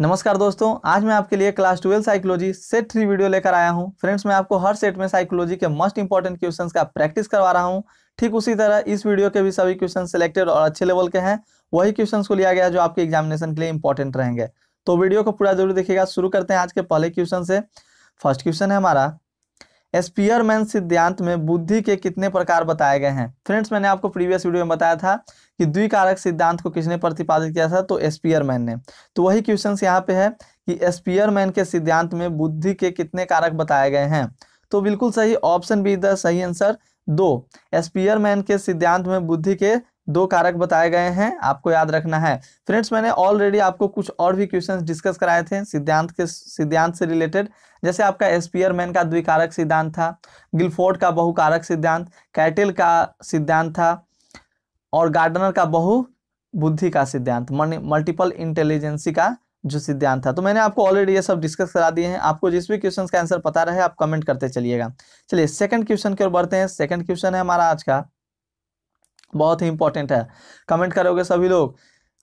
नमस्कार दोस्तों आज मैं आपके लिए class twelve psychology set three video लेकर आया हूं फ्रेंड्स मैं आपको हर सेट में साइकोलॉजी के मोस्ट इंपॉर्टेंट क्वेश्चंस का प्रैक्टिस करवा रहा हूं ठीक उसी तरह इस वीडियो के भी सभी क्वेश्चन सिलेक्टेड और अच्छे लेवल के हैं वही क्वेश्चन को लिया गया जो आपके एग्जामिनेशन के लिए इंपॉर्टेंट रहेंगे तो वीडियो को पूरा जरूर देखिएगा शुरू करते हैं आज के पहले क्वेश्चन से फर्स्ट क्वेश्चन है हमारा स्पीयरमैन सिद्धांत में बुद्धि के कितने प्रकार बताए गए हैं फ्रेंड्स मैंने आपको प्रीवियस वीडियो में बताया था कि द्विकारक सिद्धांत को किसने प्रतिपादित किया था तो एस्पियरमैन ने तो वही क्वेश्चन यहाँ पे है कि एस्पियरमैन के सिद्धांत में बुद्धि के कितने कारक बताए गए हैं तो बिल्कुल सही ऑप्शन बी द सही आंसर दो एस्पियरमैन के सिद्धांत में बुद्धि के दो कारक बताए गए हैं आपको याद रखना है फ्रेंड्स मैंने ऑलरेडी आपको कुछ और भी क्वेश्चंस डिस्कस कराए थे सिद्धांत के सिद्धांत से रिलेटेड जैसे आपका मैन का द्विकारक सिद्धांत था गिलफोर्ड का बहुकारक सिद्धांत कैटिल का सिद्धांत था और गार्डनर का बहु बुद्धि का सिद्धांत मल्टीपल इंटेलिजेंसी का जो सिद्धांत था तो मैंने आपको ऑलरेडी ये सब डिस्कस करा दिए हैं आपको जिस भी क्वेश्चन का आंसर पता रहे आप कमेंट करते चलिएगा चलिए सेकंड क्वेश्चन की ओर बढ़ते हैं सेकंड क्वेश्चन है हमारा आज का बहुत ही इंपॉर्टेंट है कमेंट करोगे सभी लोग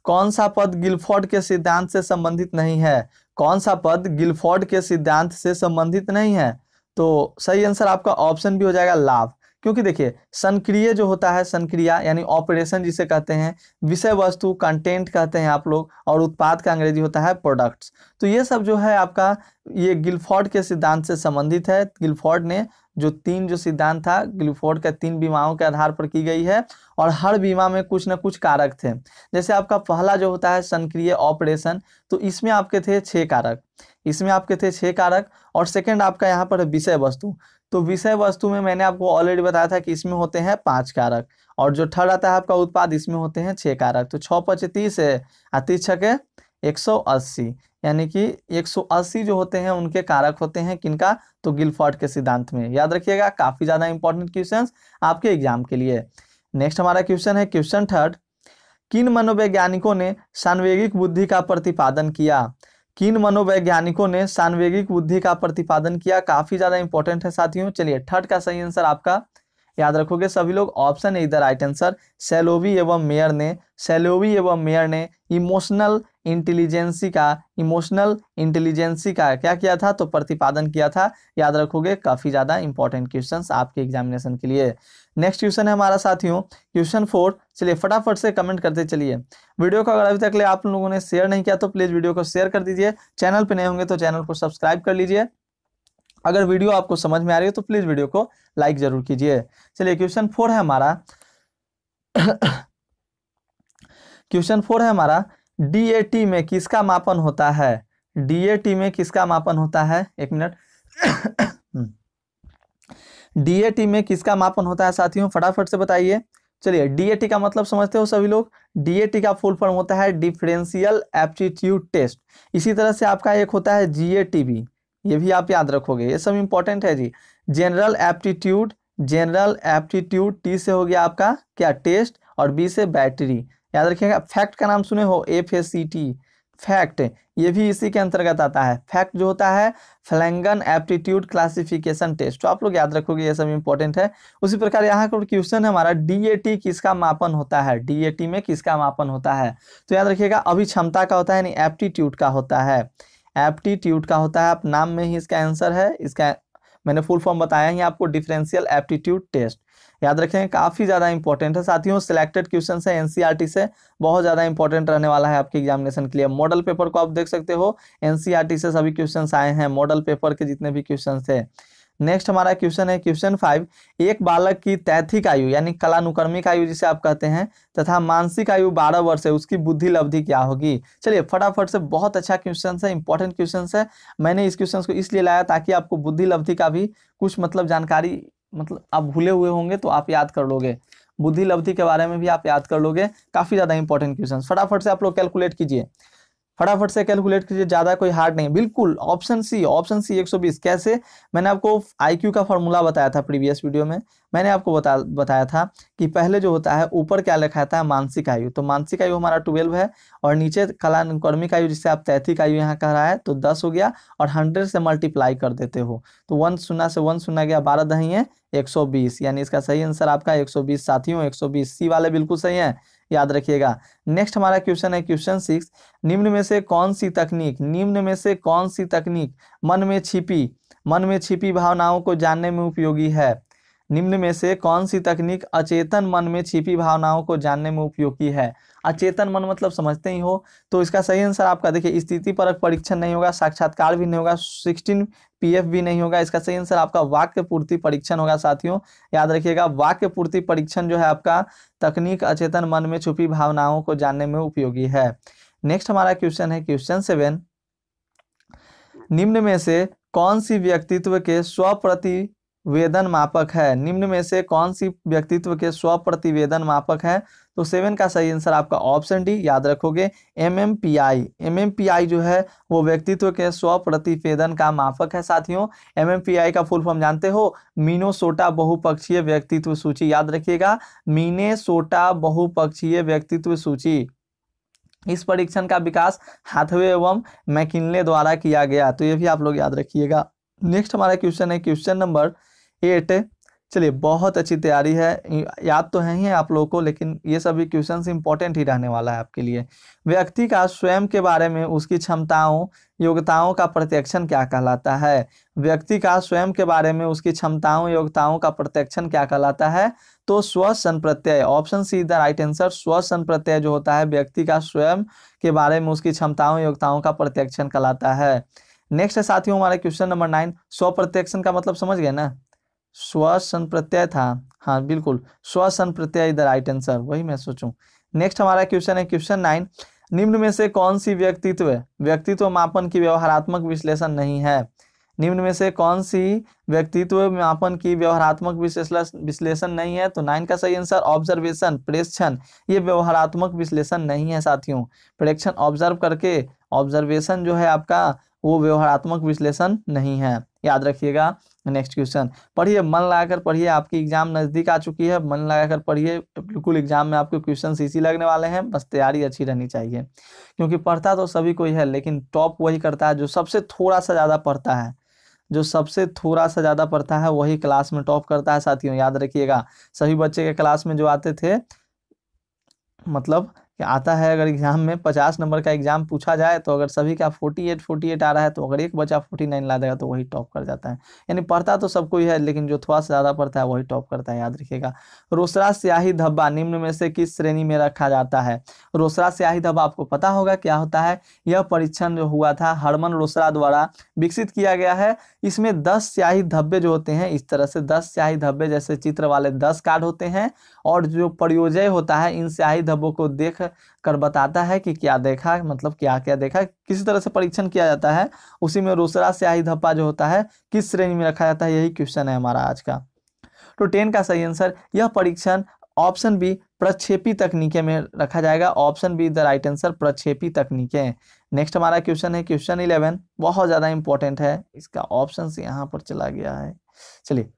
कौन सा पद गिलफोर्ड के सिद्धांत से संबंधित नहीं है कौन सा पद गिलफोर्ड के सिद्धांत से संबंधित नहीं है तो सही आंसर आपका ऑप्शन भी हो जाएगा लाभ क्योंकि देखिए संक्रिय जो होता है संक्रिया यानी ऑपरेशन जिसे कहते हैं विषय वस्तु कंटेंट कहते हैं आप लोग और उत्पाद का अंग्रेजी होता है प्रोडक्ट्स तो ये सब जो है आपका ये गिलफोर्ड के सिद्धांत से संबंधित है गिलफोर्ड ने जो तीन जो सिद्धांत था गिलफोर्ड का तीन बीमाओं के आधार पर की गई है और हर बीमा में कुछ ना कुछ कारक थे जैसे आपका पहला जो होता है संक्रिय ऑपरेशन तो इसमें आपके थे छः कारक इसमें आपके थे छः कारक और सेकंड आपका यहाँ पर विषय वस्तु तो विषय वस्तु में मैंने आपको ऑलरेडी बताया था कि इसमें होते हैं पाँच कारक और जो थर्ड आता है आपका उत्पाद इसमें होते हैं छः कारक तो छः पचे तीस है और तीस छके एक सौ अस्सी यानी कि 180 जो होते हैं उनके कारक होते हैं किनका तो गिलफॉर्ड के सिद्धांत में याद रखिएगा काफ़ी ज़्यादा इंपॉर्टेंट क्वेश्चन आपके एग्जाम के लिए नेक्स्ट हमारा क्वेश्चन है क्वेश्चन थर्ड किन मनोवैज्ञानिकों ने सांवेगिक बुद्धि का प्रतिपादन किया किन मनोवैज्ञानिकों ने सांवेगिक बुद्धि का प्रतिपादन किया काफी ज्यादा इंपॉर्टेंट है साथियों चलिए थर्ड का सही आंसर आपका याद रखोगे सभी लोग ऑप्शन है इधर राइट आंसर सेलोवी एवं मेयर ने सेलोवी एवं मेयर ने इमोशनल इंटेलिजेंसी का इमोशनल इंटेलिजेंसी का क्या किया था तो प्रतिपादन किया था याद रखोगे काफ़ी ज़्यादा इंपॉर्टेंट क्वेश्चंस आपके एग्जामिनेशन के लिए नेक्स्ट क्वेश्चन है हमारा साथियों क्वेश्चन फोर चलिए फटाफट से कमेंट करते चलिए वीडियो को अगर अभी तक ले आप लोगों ने शेयर नहीं किया तो प्लीज़ वीडियो को शेयर कर दीजिए चैनल पर नहीं होंगे तो चैनल को सब्सक्राइब कर लीजिए अगर वीडियो आपको समझ में आ रही है तो प्लीज वीडियो को लाइक जरूर कीजिए चलिए क्वेश्चन फोर है हमारा क्वेश्चन फोर है हमारा डी में किसका मापन होता है डी में किसका मापन होता है एक मिनट डी हम्म। में किसका मापन होता है साथियों फटाफट से बताइए चलिए डी का मतलब समझते हो सभी लोग डी का फुल फॉर्म होता है डिफरेंशियल एप्टीट्यूड टेस्ट इसी तरह से आपका एक होता है जी ये भी आप याद रखोगे ये सब इंपॉर्टेंट है जी general aptitude general aptitude T से हो गया आपका क्या टेस्ट और बी से बैटरी याद रखिएगा फैक्ट का नाम सुने हो F A C T fact ये भी इसी के अंतर्गत आता है फैक्ट जो होता है फ्लैंगन एप्टीट्यूड क्लासिफिकेशन टेस्ट तो आप लोग याद रखोगे ये सब इंपॉर्टेंट है उसी प्रकार यहाँ का क्वेश्चन है हमारा डीएटी किसका मापन होता है डीएटी में किसका मापन होता है तो याद रखिएगा अभिक्षमता का होता है यानी एप्टीट्यूड का होता है एप्टीट्यूड का होता है आप नाम में ही इसका आंसर है इसका मैंने फुल फॉर्म बताया ही आपको डिफरेंशियल एप्टीट्यूड टेस्ट याद रखें काफ़ी ज़्यादा इंपॉर्टेंट है साथियों सिलेक्टेड क्वेश्चन है एनसीईआरटी से बहुत ज़्यादा इंपॉर्टेंट रहने वाला है आपके एग्जामिनेशन के लिए मॉडल पेपर को आप देख सकते हो एनसीईआरटी e से सभी क्वेश्चन आए हैं मॉडल पेपर के जितने भी क्वेश्चन है नेक्स्ट हमारा क्वेश्चन है क्वेश्चन फाइव एक बालक की तैथिक आयु यानी कलानुकर्मिक आयु जिसे आप कहते हैं तथा मानसिक आयु बारह वर्ष है उसकी बुद्धि लब्धि क्या होगी चलिए फटाफट से बहुत अच्छा क्वेश्चन है इंपॉर्टेंट क्वेश्चन है मैंने इस क्वेश्चन को इसलिए लाया ताकि आपको बुद्धि लब्धि का भी कुछ मतलब जानकारी मतलब आप भूले हुए होंगे तो आप याद कर लोगे बुद्धि लब्धि के बारे में भी आप याद कर लोगे काफ़ी ज़्यादा इंपॉर्टेंट क्वेश्चन फटाफट से आप लोग कैलकुलेट कीजिए फटाफट से कैलकुलेट कीजिए ज़्यादा कोई हार्ड नहीं बिल्कुल ऑप्शन सी ऑप्शन सी 120 कैसे मैंने आपको आईक्यू का फॉर्मूला बताया था प्रीवियस वीडियो में मैंने आपको बता बताया था कि पहले जो होता है ऊपर क्या लिखा था मानसिक आयु तो मानसिक आयु हमारा ट्वेल्व है और नीचे कलानुकर्मिक आयु जिसे आप तैथिक आयु यहाँ कह रहा है तो दस हो गया और हंड्रेड से मल्टीप्लाई कर देते हो तो वन सुना से वन सुना गया बारह दही है एक यानी इसका सही आंसर आपका एक साथियों एक सी वाले बिल्कुल सही है याद रखिएगा नेक्स्ट हमारा क्वेश्चन है क्वेश्चन सिक्स निम्न में से कौन सी तकनीक निम्न में से कौन सी तकनीक मन में छिपी मन में छिपी भावनाओं को जानने में उपयोगी है निम्न में से कौन सी तकनीक अचेतन मन में छिपी भावनाओं को जानने में उपयोगी है अचेतन मन मतलब समझते ही हो तो इसका सही आंसर आपका देखिए स्थिति परक परीक्षण नहीं होगा साक्षात्कार भी नहीं होगा सिक्सटीन पीएफ भी नहीं होगा इसका सही आंसर आपका वाक्य पूर्ति परीक्षण होगा साथियों याद रखिएगा वाक्य पूर्ति परीक्षण जो है आपका तकनीक अचेतन मन में छुपी भावनाओं को जानने में उपयोगी है नेक्स्ट हमारा क्वेश्चन है क्वेश्चन सेवन निम्न में से कौन सी व्यक्तित्व के स्वप्रति वेदन मापक है निम्न में से कौन सी व्यक्तित्व के स्वप्रतिवेदन मापक है तो सेवन का सही आंसर आपका ऑप्शन डी याद रखोगे M M P I M M P I जो है वो व्यक्तित्व के स्व प्रतिपेदन का माफक है साथियों एम एम पी आई का फुल फॉर्म जानते हो मीनोसोटा बहुपक्षीय व्यक्तित्व सूची याद रखिएगा सोटा बहुपक्षीय व्यक्तित्व सूची इस परीक्षण का विकास हाथवे एवं मैकिनले द्वारा किया गया तो ये भी आप लोग याद रखिएगा नेक्स्ट हमारा क्वेश्चन है क्वेश्चन नंबर एट चलिए बहुत अच्छी तैयारी है याद तो है ही है आप लोगों को लेकिन ये सभी क्वेश्चन इंपॉर्टेंट ही रहने वाला है आपके लिए व्यक्ति का स्वयं के बारे में उसकी क्षमताओं योग्यताओं का प्रत्यक्षण क्या कहलाता है व्यक्ति का स्वयं के बारे में उसकी क्षमताओं योग्यताओं का प्रत्यक्षण क्या कहलाता है तो स्व संप्रत्यय option C the right answer स्व संप्रत्यय जो होता है व्यक्ति का स्वयं के बारे में उसकी क्षमताओं योग्यताओं का प्रत्यक्षण कहलाता है नेक्स्ट है साथियों हमारे क्वेश्चन नंबर नाइन स्व प्रत्यक्षण का मतलब समझ गए ना स्वसन प्रत्यय था हाँ बिल्कुल स्वसन प्रत्यय इधर राइट आंसर वही मैं सोचूं नेक्स्ट हमारा क्वेश्चन है क्वेश्चन नाइन निम्न में से कौन सी व्यक्तित्व व्यक्तित्व मापन की व्यवहारात्मक विश्लेषण नहीं है निम्न में से कौन सी व्यक्तित्व मापन की व्यवहारात्मक विश्लेषण नहीं है तो नाइन का सही आंसर ऑब्जर्वेशन प्रेक्षण ये व्यवहारात्मक विश्लेषण नहीं है साथियों प्रेक्षण ऑब्जर्व करके ऑब्जर्वेशन जो है आपका वो व्यवहारात्मक विश्लेषण नहीं है याद रखिएगा नेक्स्ट क्वेश्चन पढ़िए मन लगाकर पढ़िए आपकी एग्जाम नज़दीक आ चुकी है मन लगाकर पढ़िए तो बिल्कुल एग्जाम में आपके क्वेश्चन इसी लगने वाले हैं बस तैयारी अच्छी रहनी चाहिए क्योंकि पढ़ता तो सभी कोई है लेकिन टॉप वही करता है जो सबसे थोड़ा सा ज़्यादा पढ़ता है जो सबसे थोड़ा सा ज़्यादा पढ़ता है वही क्लास में टॉप करता है साथियों याद रखिएगा सभी बच्चे के क्लास में जो आते थे मतलब कि आता है अगर एग्ज़ाम में पचास नंबर का एग्ज़ाम पूछा जाए तो अगर सभी का फोर्टी एट फोर्टी एट आ रहा है तो अगर एक बच्चा फोर्टी नाइन ला देगा तो वही टॉप कर जाता है यानी पढ़ता तो सबको ही है लेकिन जो थोड़ा सा ज़्यादा पढ़ता है वही टॉप करता है याद रखिएगा रोसरा स्याही धब्बा निम्न में से किस श्रेणी में रखा जाता है रोसरा स्याही धब्बा आपको पता होगा क्या होता है यह परीक्षण जो हुआ था हरमन रोसरा द्वारा विकसित किया गया है इसमें दस स्याही धब्बे जो होते हैं इस तरह से दस स्याही धब्बे जैसे चित्र वाले दस कार्ड होते हैं और जो परियोजय होता है इन स्याही धब्बों को देख कर बताता है कि क्या देखा मतलब क्या क्या देखा किस तरह से परीक्षण किया जाता है उसी में रोसरा स्याही धप्पा जो होता है किस श्रेणी में रखा जाता है यही क्वेश्चन है हमारा आज का तो टेन का सही आंसर यह परीक्षण ऑप्शन बी प्रक्षेपी तकनीकें में रखा जाएगा option B the right answer प्रक्षेपी तकनीकें नेक्स्ट हमारा क्वेश्चन है क्वेश्चन इलेवन बहुत ज़्यादा इंपॉर्टेंट है इसका ऑप्शन यहाँ पर चला गया है चलिए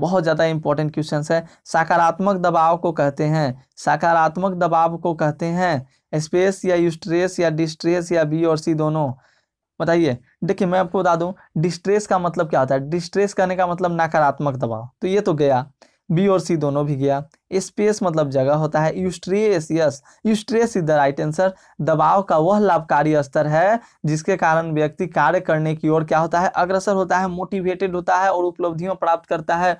बहुत ज़्यादा इंपॉर्टेंट क्वेश्चन है सकारात्मक दबाव को कहते हैं सकारात्मक दबाव को कहते हैं स्पेस या यूस्ट्रेस या डिस्ट्रेस या बी और सी दोनों बताइए देखिए मैं आपको बता दूं डिस्ट्रेस का मतलब क्या होता है डिस्ट्रेस करने का मतलब नकारात्मक दबाव तो ये तो गया बी और सी दोनों भी गया स्पेस मतलब जगह होता है eustress yes eustress is the right answer दबाव का वह लाभकारी स्तर है जिसके कारण व्यक्ति कार्य करने की ओर क्या होता है अग्रसर होता है मोटिवेटेड होता है और उपलब्धियों प्राप्त करता है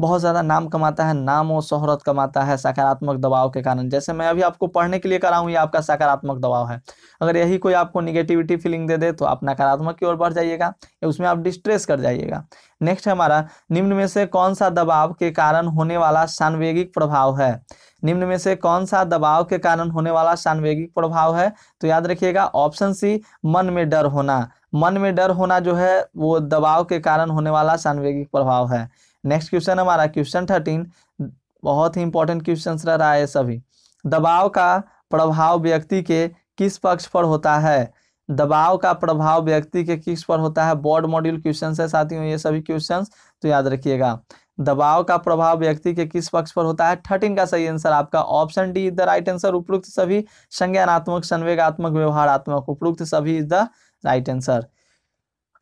बहुत ज़्यादा नाम कमाता है नाम और शोहरत कमाता है सकारात्मक दबाव के कारण जैसे मैं अभी आपको पढ़ने के लिए कराऊँ ये आपका सकारात्मक दबाव है अगर यही कोई आपको निगेटिविटी फीलिंग दे दे तो आप नकारात्मक की ओर बढ़ जाइएगा उसमें आप डिस्ट्रेस कर जाइएगा नेक्स्ट हमारा निम्न में से कौन सा दबाव के कारण होने वाला सांवेगिक प्रभाव है निम्न में से कौन सा दबाव के कारण होने वाला सांवेगिक प्रभाव है तो याद रखिएगा ऑप्शन सी मन में डर होना मन में डर होना जो है वो दबाव के कारण होने वाला सांवेगिक प्रभाव है नेक्स्ट क्वेश्चन हमारा क्वेश्चन थर्टीन बहुत ही इंपॉर्टेंट क्वेश्चन रह रहा है सभी दबाव का प्रभाव व्यक्ति के किस पक्ष पर होता है दबाव का प्रभाव व्यक्ति के किस पर होता है बोर्ड मॉड्यूल क्वेश्चन है साथियों ये सभी क्वेश्चन तो याद रखिएगा दबाव का प्रभाव व्यक्ति के किस पक्ष पर होता है थर्टीन का सही आंसर आपका option D is the right answer उपयुक्त सभी संज्ञानात्मक संवेगात्मक व्यवहारात्मक उपयुक्त सभी इज द राइट आंसर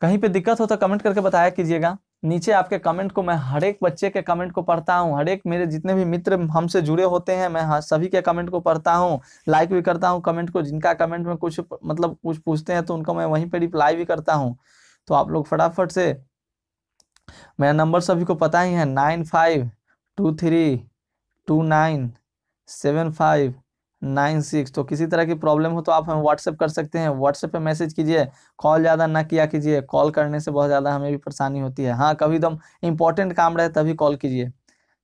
कहीं पे दिक्कत हो तो कमेंट करके बताया कीजिएगा नीचे आपके कमेंट को मैं हर एक बच्चे के कमेंट को पढ़ता हूँ हर एक मेरे जितने भी मित्र हमसे जुड़े होते हैं मैं हाँ सभी के कमेंट को पढ़ता हूँ लाइक भी करता हूँ कमेंट को जिनका कमेंट में कुछ मतलब कुछ पूछते हैं तो उनको मैं वहीं पर रिप्लाई भी करता हूँ तो आप लोग फटाफट से मेरा नंबर सभी को पता ही है nine five two three two nine seven five nine six तो किसी तरह की प्रॉब्लम हो तो आप हमें व्हाट्सएप कर सकते हैं व्हाट्सएप पे मैसेज कीजिए कॉल ज़्यादा ना किया कीजिए कॉल करने से बहुत ज़्यादा हमें भी परेशानी होती है हाँ कभी तो इंपॉर्टेंट काम रहे तभी कॉल कीजिए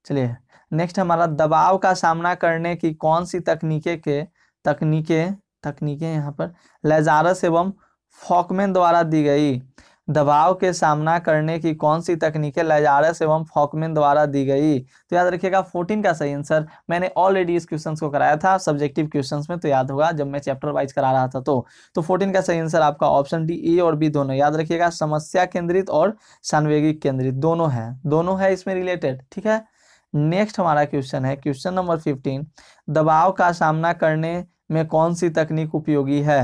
चलिए नेक्स्ट हमारा दबाव का सामना करने की कौन सी तकनीकें के तकनीकें तकनीकें यहाँ पर लेजारस एवं फॉकमैन द्वारा दी गई दबाव के सामना करने की कौन सी तकनीकें लजारस एवं फॉकमेन द्वारा दी गई तो याद रखिएगा फोर्टीन का सही आंसर मैंने ऑलरेडी इस क्वेश्चन को कराया था सब्जेक्टिव क्वेश्चन में तो याद होगा जब मैं चैप्टर वाइज करा रहा था तो तो 14 का सही आंसर आपका ऑप्शन डी ए और बी दोनों याद रखिएगा समस्या केंद्रित और सांवेगिक केंद्रित दोनों है दोनों है इसमें रिलेटेड ठीक है नेक्स्ट हमारा क्वेश्चन है क्वेश्चन नंबर फिफ्टीन दबाव का सामना करने में कौन सी तकनीक उपयोगी है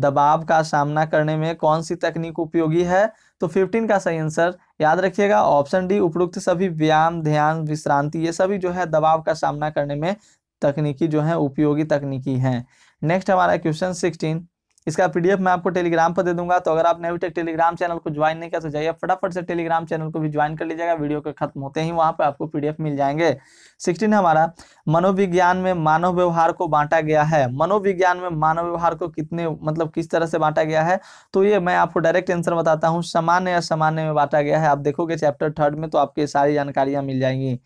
दबाव का सामना करने में कौन सी तकनीक उपयोगी है तो 15 का सही आंसर याद रखिएगा ऑप्शन डी उपरोक्त सभी व्यायाम ध्यान विश्रांति ये सभी जो है दबाव का सामना करने में तकनीकी जो है उपयोगी तकनीकी है नेक्स्ट हमारा क्वेश्चन सिक्सटीन इसका पीडीएफ मैं आपको टेलीग्राम पर दे दूंगा तो अगर आपने अभी तक टेलीग्राम चैनल को ज्वाइन नहीं किया तो जाइए फटाफट से टेलीग्राम चैनल को भी ज्वाइन कर लीजिएगा वीडियो के खत्म होते ही वहां पर आपको पीडीएफ मिल जाएंगे सिक्सटीन हमारा मनोविज्ञान में मानव व्यवहार को बांटा गया है मनोविज्ञान में मानव व्यवहार को कितने मतलब किस तरह से बांटा गया है तो ये मैं आपको डायरेक्ट आंसर बताता हूँ सामान्य असामान्य में बांटा गया है आप देखोगे चैप्टर थर्ड में तो आपके सारी जानकारियां मिल जाएंगी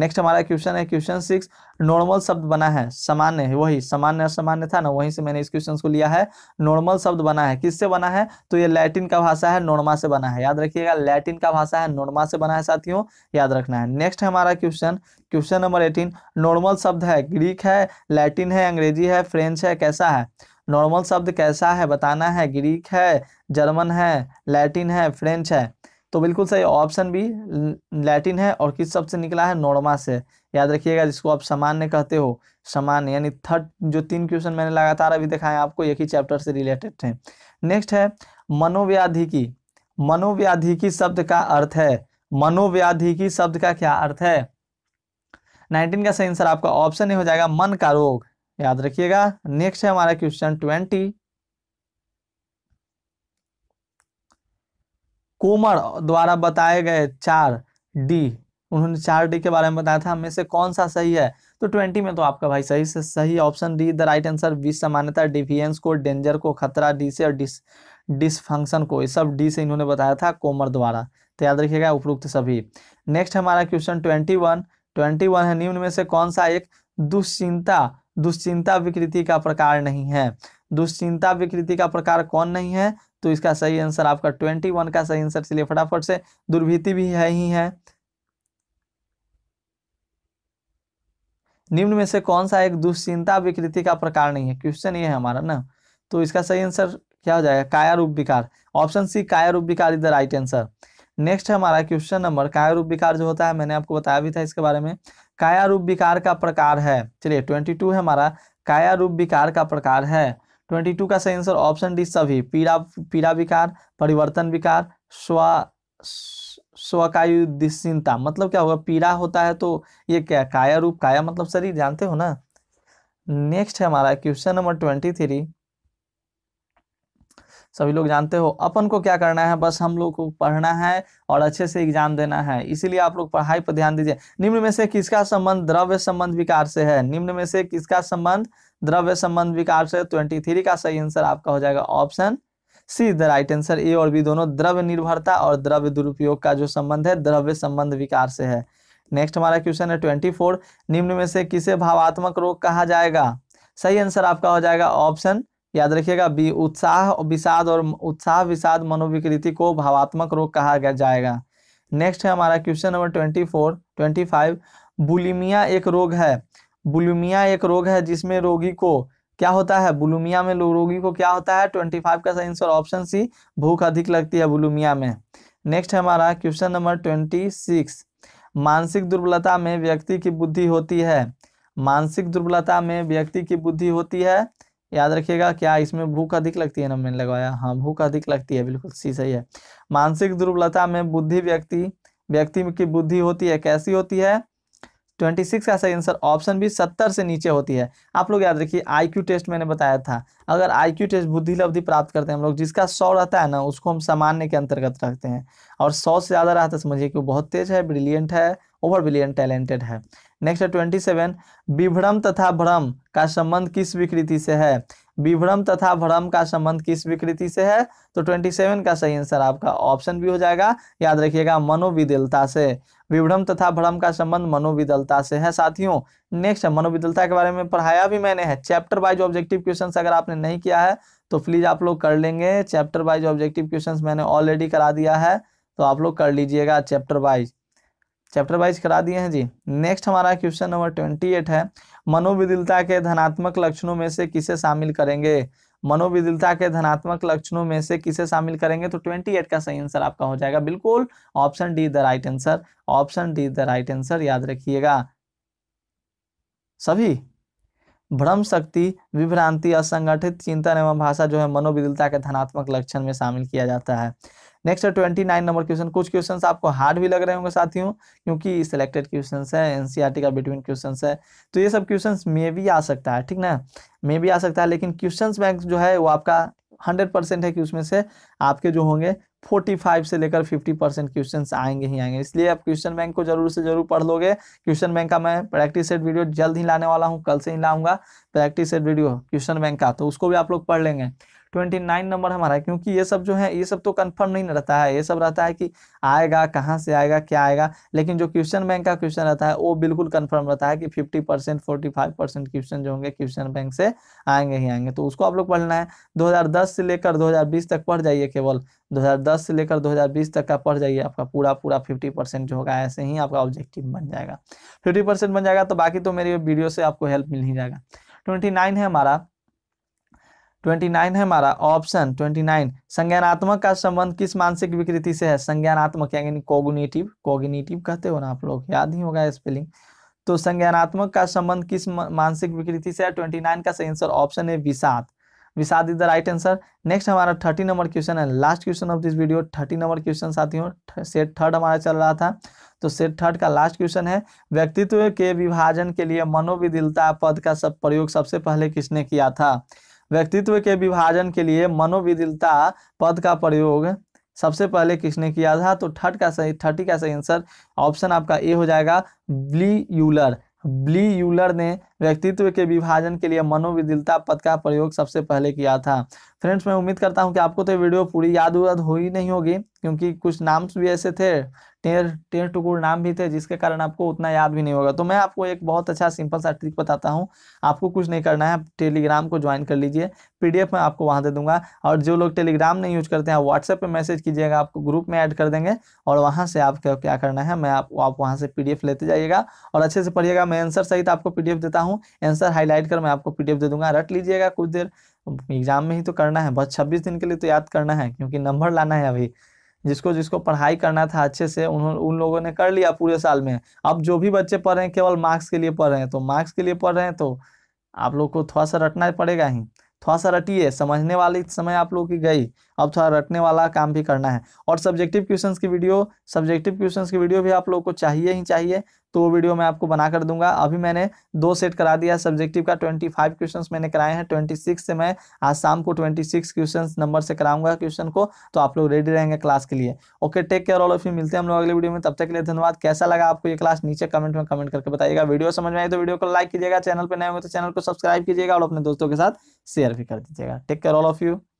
नेक्स्ट हमारा क्वेश्चन है क्वेश्चन सिक्स नॉर्मल शब्द बना है सामान्य वही सामान्य असामान्य था ना वहीं से मैंने इस क्वेश्चन को लिया है नॉर्मल शब्द बना है किससे बना है तो ये लैटिन का भाषा है नॉर्मा से बना है याद रखिएगा लैटिन का भाषा है नॉर्मा से बना है साथियों याद रखना है नेक्स्ट हमारा question question number eighteen normal शब्द है ग्रीक है लैटिन है अंग्रेजी है फ्रेंच है कैसा है नॉर्मल शब्द कैसा है बताना है ग्रीक है जर्मन है लैटिन है फ्रेंच है तो बिल्कुल सही ऑप्शन बी लैटिन है और किस शब्द से निकला है नोरमा से याद रखिएगा जिसको आप सामान्य कहते हो सामान्य यानी थर्ड जो तीन क्वेश्चन मैंने लगातार अभी दिखाए आपको एक ही चैप्टर से रिलेटेड है नेक्स्ट है मनोव्याधिकी मनोव्याधिकी शब्द का अर्थ है मनोव्याधिकी शब्द का क्या अर्थ है नाइनटीन का सही आंसर आपका ऑप्शन ही हो जाएगा मन का रोग याद रखिएगा नेक्स्ट है हमारा क्वेश्चन ट्वेंटी कोमर द्वारा बताए गए चार डी उन्होंने चार डी के बारे में बताया था हमें से कौन सा सही है तो ट्वेंटी में तो आपका भाई सही से सही option D the right answer B सामान्यता डिफियंस को डेंजर को खतरा डी से और डिस डिसफंक्शन को ये सब डी से इन्होंने बताया था कोमर द्वारा तो याद रखिएगा उपरोक्त सभी नेक्स्ट हमारा question twenty one twenty one है निम्न में से कौन सा एक दुश्चिंता दुश्चिंता विकृति का प्रकार नहीं है दुश्चिंता विकृति का प्रकार कौन नहीं है तो इसका सही आंसर आपका ट्वेंटी वन का सही आंसर चलिए फटाफट से दुर्भीति भी है ही है निम्न में से कौन सा एक दुश्चिंता विकृति का प्रकार नहीं है क्वेश्चन ये है हमारा ना तो इसका सही आंसर क्या हो जाएगा काया रूप विकार ऑप्शन सी काया रूप विकार is the right answer next है हमारा क्वेश्चन नंबर काया रूप विकार जो होता है मैंने आपको बताया भी था इसके बारे में काया रूप विकार का प्रकार है चलिए ट्वेंटी टू है हमारा काया रूप विकार का प्रकार है ट्वेंटी टू का सही आंसर ऑप्शन डी सभी पीड़ा पीड़ा विकार परिवर्तन विकार स्व स्वकायु स्वकायुदिशीनता मतलब क्या होगा पीड़ा होता है तो ये क्या काया रूप काया मतलब शरीर जानते हो ना नेक्स्ट है हमारा क्वेश्चन नंबर ट्वेंटी थ्री सभी लोग जानते हो अपन को क्या करना है बस हम लोग को पढ़ना है और अच्छे से एग्जाम देना है इसीलिए आप लोग पढ़ाई पर ध्यान दीजिए निम्न में से किसका संबंध द्रव्य संबंध विकार से है निम्न में से किसका संबंध द्रव्य संबंध विकार से ट्वेंटी थ्री का सही आंसर आपका हो जाएगा option C the right answer A और बी दोनों द्रव्य निर्भरता और द्रव्य दुरुपयोग का जो संबंध है द्रव्य संबंध विकार से है नेक्स्ट हमारा क्वेश्चन है ट्वेंटी फोर निम्न में से किसे भावात्मक रोग कहा जाएगा सही आंसर आपका हो जाएगा ऑप्शन याद रखिएगा बी उत्साह विषाद और उत्साह विषाद मनोविकृति को भावात्मक रोग कहा जाएगा नेक्स्ट है हमारा question number twenty four twenty five bulimia एक रोग है बुलुमिया एक रोग है जिसमें रोगी को क्या होता है बुलुमिया में रोगी को क्या होता है ट्वेंटी फाइव का आंसर ऑप्शन सी भूख अधिक लगती है बुलुमिया में नेक्स्ट हमारा क्वेश्चन नंबर ट्वेंटी सिक्स मानसिक दुर्बलता में व्यक्ति की बुद्धि होती है मानसिक दुर्बलता में व्यक्ति की बुद्धि होती है याद रखिएगा क्या इसमें भूख अधिक लगती है ना मैंने लगवाया हाँ भूख अधिक लगती है बिल्कुल सी सही है मानसिक दुर्बलता में बुद्धि व्यक्ति व्यक्ति की बुद्धि होती है कैसी होती है ट्वेंटी सिक्स का सही आंसर ऑप्शन बी सत्तर से नीचे होती है आप लोग याद रखिए आईक्यू टेस्ट मैंने बताया था अगर आईक्यू टेस्ट बुद्धि लब्धि प्राप्त करते हैं हम लोग जिसका सौ रहता है ना उसको हम सामान्य के अंतर्गत रखते हैं और सौ से ज़्यादा रहता है समझिए कि वो बहुत तेज है ब्रिलियंट है ओवर ब्रिलियंट टैलेंटेड है नेक्स्ट है ट्वेंटी सेवन विभ्रम तथा भ्रम का संबंध किस विकृति से है विभ्रम तथा भ्रम का संबंध किस विकृति से है तो ट्वेंटी सेवन का सही आंसर आपका ऑप्शन भी हो जाएगा याद रखिएगा मनोविदिलता से विभ्रम तथा भ्रम का संबंध मनोविदलता से है साथियों नेक्स्ट है मनोविदलता के बारे में पढ़ाया भी मैंने है चैप्टर वाइज ऑब्जेक्टिव क्वेश्चन अगर आपने नहीं किया है तो प्लीज आप लोग कर लेंगे चैप्टर वाइज ऑब्जेक्टिव क्वेश्चन मैंने ऑलरेडी करा दिया है तो आप लोग कर लीजिएगा चैप्टर वाइज चैप्टर वाइज करा दिए हैं जी नेक्स्ट हमारा क्वेश्चन नंबर ट्वेंटी एट है मनोविदिलता के धनात्मक लक्षणों में से किसे शामिल करेंगे मनोविदिलता के धनात्मक लक्षणों में से किसे शामिल करेंगे तो 28 का सही आंसर आपका हो जाएगा बिल्कुल option D the right answer option D the right answer याद रखिएगा सभी भ्रम शक्ति विभ्रांति असंगठित चिंतन एवं भाषा जो है मनोविदिलता के धनात्मक लक्षण में शामिल किया जाता है नेक्स्ट है ट्वेंटी नाइन नंबर क्वेश्चन कुछ क्वेश्चन आपको हार्ड भी लग रहे होंगे साथियों क्योंकि सिलेक्टेड क्वेश्चन है एनसीआर का बिटवीन क्वेश्चन है तो ये सब क्वेश्चन मे भी आ सकता है ठीक ना मे भी आ सकता है लेकिन क्वेश्चन बैंक जो है वो आपका हंड्रेड परसेंट है कि उसमें से आपके जो होंगे फोर्टी फाइव से लेकर फिफ्टी परसेंट क्वेश्चन आएंगे ही आएंगे इसलिए आप क्वेश्चन बैंक को जरूर से जरूर पढ़ लोगे क्वेश्चन बैंक का मैं प्रैक्टिस सेट वीडियो जल्द ही लाने वाला हूँ कल से ही लाऊंगा practice set video question bank का तो उसको भी आप लोग पढ़ लेंगे ट्वेंटी नाइन नंबर हमारा है क्योंकि ये सब जो है ये सब तो कन्फर्म नहीं रहता है ये सब रहता है कि आएगा कहाँ से आएगा क्या आएगा लेकिन जो क्वेश्चन बैंक का क्वेश्चन रहता है वो बिल्कुल कन्फर्म रहता है कि fifty percent forty five percent question जो होंगे क्वेश्चन बैंक से आएंगे ही आएंगे तो उसको आप लोग पढ़ना है दो से लेकर दो तक पढ़ जाइए केवल दो से लेकर दो तक का पढ़ जाइए आपका पूरा पूरा फिफ्टी परसेंट जो होगा ऐसे ही आपका ऑब्जेक्टिव बन जाएगा फिफ्टी परसेंट बन जाएगा तो बाकी तो मेरी वीडियो से आपको हेल्प मिल ही जाएगा ट्वेंटी है हमारा ट्वेंटी नाइन है हमारा ऑप्शन ट्वेंटी नाइन संज्ञानात्मक का संबंध किस मानसिक विकृति से है संज्ञानात्मक यानी कोगुनेटिव कोगुनेटिव कहते हो ना आप लोग याद ही होगा स्पेलिंग तो संज्ञानात्मक का संबंध किस मानसिक विकृति से है ट्वेंटी नाइन का सही आंसर ऑप्शन है विषाद विषाद is the right answer next हमारा थर्टी नंबर क्वेश्चन है last question of this video thirty number question साथियों सेट थर्ड हमारा चल रहा था तो सेट थर्ड का लास्ट क्वेश्चन है व्यक्तित्व के विभाजन के लिए मनोविदिलता पद का सब प्रयोग सबसे पहले किसने किया था व्यक्तित्व के विभाजन के लिए मनोविदिलता पद का प्रयोग सबसे पहले किसने किया था तो ठट का सही थर्टी का सही आंसर ऑप्शन आपका ए हो जाएगा ब्ली यूलर ब्ली यूलर ने व्यक्तित्व के विभाजन के लिए मनोविदिलता पद का प्रयोग सबसे पहले किया था फ्रेंड्स मैं उम्मीद करता हूँ कि आपको तो वीडियो पूरी याद उद हो ही नहीं होगी क्योंकि कुछ नाम्स भी ऐसे थे टेर टेर टुकुर नाम भी थे जिसके कारण आपको उतना याद भी नहीं होगा तो मैं आपको एक बहुत अच्छा सिंपल सा ट्रिक बताता हूँ आपको कुछ नहीं करना है टेलीग्राम को ज्वाइन कर लीजिए पीडीएफ मैं आपको वहाँ दे दूंगा और जो लोग टेलीग्राम नहीं यूज करते हैं व्हाट्सएप पर मैसेज कीजिएगा आपको ग्रुप में ऐड कर देंगे और वहाँ से आपको क्या करना है मैं आप, आप वहाँ से पी लेते जाइएगा और अच्छे से पढ़िएगा मैं आंसर सहित आपको पी देता हूँ हूँ आंसर हाईलाइट कर मैं आपको पीडीएफ दे दूंगा रट लीजिएगा कुछ देर एग्जाम में ही तो करना है बस छब्बीस दिन के लिए तो याद करना है क्योंकि नंबर लाना है अभी जिसको जिसको पढ़ाई करना था अच्छे से उन्होंने उन लोगों ने कर लिया पूरे साल में अब जो भी बच्चे पढ़ रहे हैं केवल मार्क्स के लिए पढ़ रहे हैं तो मार्क्स के लिए पढ़ रहे हैं तो आप लोग को थोड़ा सा रटना पड़ेगा ही थोड़ा सा रटिए समझने वाली समय आप लोग की गई अब थोड़ा रटने वाला काम भी करना है और सब्जेक्टिव क्वेश्चंस की वीडियो सब्जेक्टिव क्वेश्चंस की वीडियो भी आप लोग को चाहिए ही चाहिए तो वो वीडियो मैं आपको बना कर दूंगा अभी मैंने दो सेट करा दिया सब्जेक्टिव का ट्वेंटी फाइव क्वेश्चन मैंने कराए हैं ट्वेंटी सिक्स से मैं आज शाम को ट्वेंटी सिक्स क्वेश्चन नंबर से कराऊंगा क्वेश्चन को तो आप लोग रेडी रहेंगे क्लास के लिए okay take care all of you मिलते हैं हम लोग अगले वीडियो में तब तक के लिए धन्यवाद कैसा लगा आपको ये क्लास नीचे कमेंट में कमेंट करके बताइएगा वीडियो समझ में आए तो वीडियो को लाइक कीजिएगा चैनल पर नए हो तो चैनल को सब्सक्राइब कीजिएगा और अपने दोस्तों के साथ शेयर भी कर दीजिएगा take care all of you